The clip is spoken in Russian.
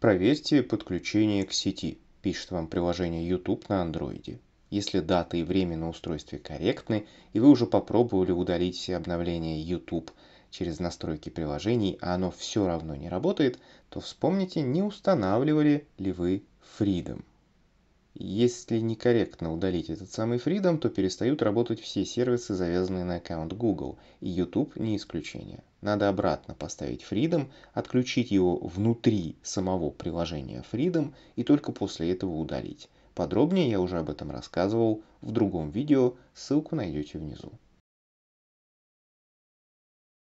Проверьте подключение к сети, пишет вам приложение YouTube на Android. Если дата и время на устройстве корректны, и вы уже попробовали удалить все обновления YouTube через настройки приложений, а оно все равно не работает, то вспомните, не устанавливали ли вы Freedom. Если некорректно удалить этот самый Freedom, то перестают работать все сервисы, завязанные на аккаунт Google, и YouTube не исключение. Надо обратно поставить Freedom, отключить его внутри самого приложения Freedom и только после этого удалить. Подробнее я уже об этом рассказывал в другом видео, ссылку найдете внизу.